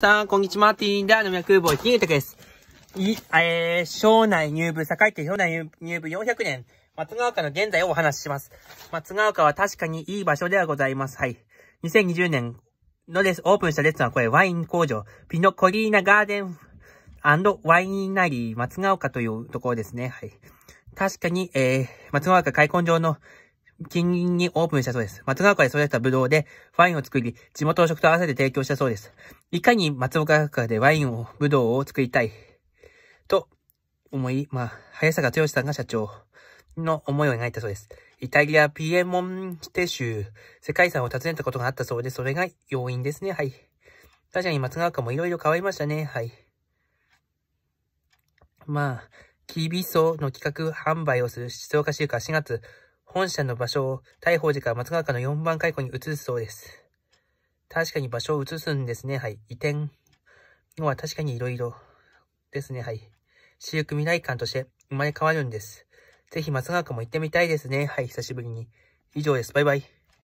さん、こんにちは、マーティンダーの脈ボイ、金豊です。い、えー、省内入部、栄て省内入部400年、松ヶ丘の現在をお話しします。松ヶ丘は確かにいい場所ではございます。はい。2020年のレス、オープンしたレッはこれ、ワイン工場、ピノコリーナガーデンワインナリー松ヶ丘というところですね。はい。確かに、えー、松ヶ丘開墾場の近隣にオープンしたそうです。松川家で育てたブドウでワインを作り、地元の食と合わせて提供したそうです。いかに松岡家でワインを、ブドウを作りたい、と思い、まあ、早坂剛さんが社長の思いを描いたそうです。イタリア・ピエモンテ州、世界遺産を訪ねたことがあったそうで、それが要因ですね。はい。確かに松川家もいろいろ変わりましたね。はい。まあ、キービソの企画販売をする静岡市か4月、本社の場所を大宝寺から松川家の4番解雇に移すそうです。確かに場所を移すんですね。はい。移転のは確かに色々ですね。はい。私服未来館として生まれ変わるんです。ぜひ松川家も行ってみたいですね。はい。久しぶりに。以上です。バイバイ。